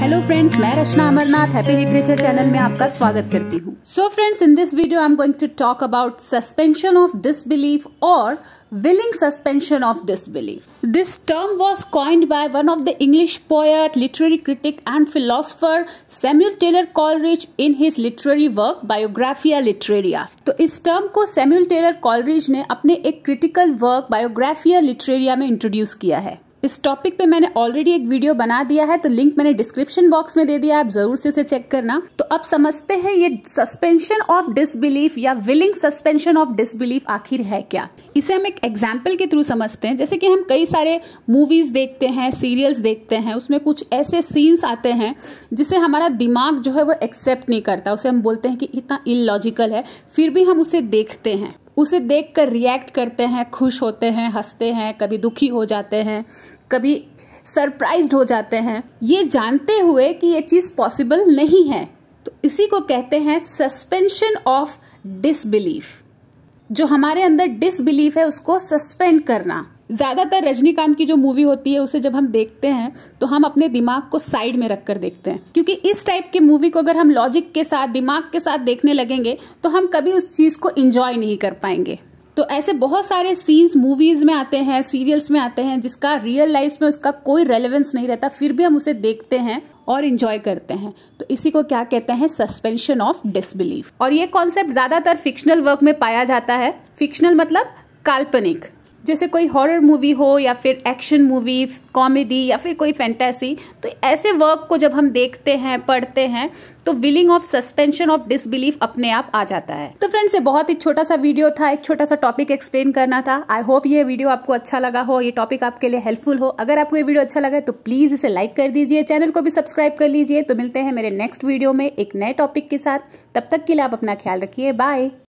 hello friends मैं Rachna Amarnath happy literature channel में आपका स्वागत करती हूँ so friends in this video I am going to talk about suspension of disbelief और willing suspension of disbelief this term was coined by one of the English poet literary critic and philosopher Samuel Taylor Coleridge in his literary work Biographia Literaria तो इस term को Samuel Taylor Coleridge ने अपने एक critical work Biographia Literaria में introduce किया है इस टॉपिक पे मैंने ऑलरेडी एक वीडियो बना दिया है तो लिंक मैंने डिस्क्रिप्शन बॉक्स में दे दिया आप जरूर से उसे चेक करना तो अब समझते हैं ये सस्पेंशन ऑफ डिसबिलीफ या विलिंग सस्पेंशन ऑफ डिसबिलीफ आखिर है क्या इसे हम एक एग्जाम्पल के थ्रू समझते हैं जैसे कि हम कई सारे मूवीज देखते हैं सीरियल्स देखते हैं उसमें कुछ ऐसे सीन्स आते हैं जिसे हमारा दिमाग जो है वो एक्सेप्ट नहीं करता उसे हम बोलते हैं कि इतना इलॉजिकल है फिर भी हम उसे देखते हैं उसे देख कर रिएक्ट करते हैं खुश होते हैं हंसते हैं कभी दुखी हो जाते हैं कभी सरप्राइज हो जाते हैं ये जानते हुए कि ये चीज़ पॉसिबल नहीं है तो इसी को कहते हैं सस्पेंशन ऑफ डिसबिलीफ जो हमारे अंदर डिसबिलीफ है उसको सस्पेंड करना ज़्यादातर रजनीकांत की जो मूवी होती है उसे जब हम देखते हैं तो हम अपने दिमाग को साइड में रख कर देखते हैं क्योंकि इस टाइप की मूवी को अगर हम लॉजिक के साथ दिमाग के साथ देखने लगेंगे तो हम कभी उस चीज़ को इंजॉय नहीं कर पाएंगे तो ऐसे बहुत सारे सीन्स मूवीज में आते हैं सीरियल्स में आते हैं जिसका रियल लाइफ में उसका कोई रेलेवेंस नहीं रहता फिर भी हम उसे देखते हैं और इन्जॉय करते हैं तो इसी को क्या कहते हैं सस्पेंशन ऑफ डिसबिलीफ और ये कॉन्सेप्ट ज़्यादातर फिक्शनल वर्क में पाया जाता है फिक्शनल मतलब काल्पनिक जैसे कोई हॉरर मूवी हो या फिर एक्शन मूवी कॉमेडी या फिर कोई फैंटेसी तो ऐसे वर्क को जब हम देखते हैं पढ़ते हैं तो willing of suspension of disbelief अपने आप आ जाता है तो फ्रेंड्स ये बहुत ही छोटा सा वीडियो था एक छोटा सा टॉपिक एक्सप्लेन करना था आई होप ये वीडियो आपको अच्छा लगा हो ये टॉपिक आपके लिए हेल्पफुल हो अगर आपको ये वीडियो अच्छा लगा तो प्लीज इसे लाइक कर दीजिए चैनल को भी सब्सक्राइब कर लीजिए तो मिलते हैं मेरे नेक्स्ट वीडियो में एक नए टॉपिक के साथ तब तक के लिए आप अपना ख्याल रखिए बाय